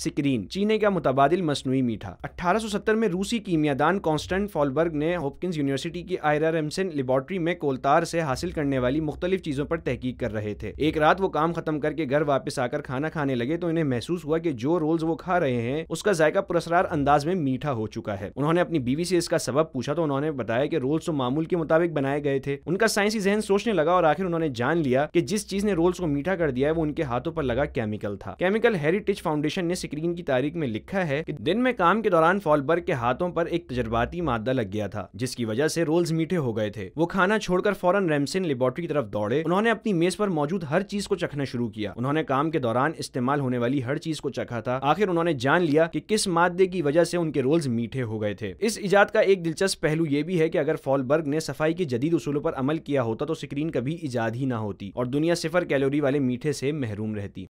सिक्रीन चीनी का मुतबादिल मसनू मीठा 1870 में रूसी कीमियादान कॉन्स्टेंट फॉलबर्ग ने होपकिंस यूनिवर्सिटी की आयरा रेमसन लेबॉर्ट्री में कोलतार से हासिल करने वाली मुख्तलिफ चीज़ों पर तहकीक कर रहे थे एक रात वो काम खत्म करके घर वापस आकर खाना खाने लगे तो इन्हें महसूस हुआ कि जो रोल्स वो खा रहे हैं उसका जायका पुरस्कार अंदाज में मीठा हो चुका है उन्होंने अपनी बीवी से इसका सबब पूछा तो उन्होंने बताया कि रोल्स तो मामूल के मुताबिक बनाए गए थे उनका साइंसी जहन सोचने लगा और आखिर उन्होंने जान लिया कि जिस चीज ने रोल्स को मीठा कर दिया है वो उनके हाथों पर लगा केमिकल था केमिकल हेरिटेज फाउंडेशन ने स्क्रीन की तारीख में लिखा है कि दिन में काम के दौरान फॉलबर्ग के हाथों पर एक तजर्बाती मादा लग गया था जिसकी वजह से रोल्स मीठे हो गए थे वो खाना छोड़कर फौरन रेमसिन लेबोरेटरी की तरफ दौड़े उन्होंने अपनी मेज पर मौजूद हर चीज को चखना शुरू किया उन्होंने काम के दौरान इस्तेमाल होने वाली हर चीज को चखा था आखिर उन्होंने जान लिया कि किस मादे की वजह से उनके रोल्स मीठे हो गए थे इस इजाद का एक दिलचस्प पहलू ये भी है की अगर फॉलबर्ग ने सफाई के जदीद उसूलों पर अमल किया होता तो स्क्रीन कभी इजाद ही ना होती और दुनिया सिफर कैलोरी वाले मीठे से महरूम रहती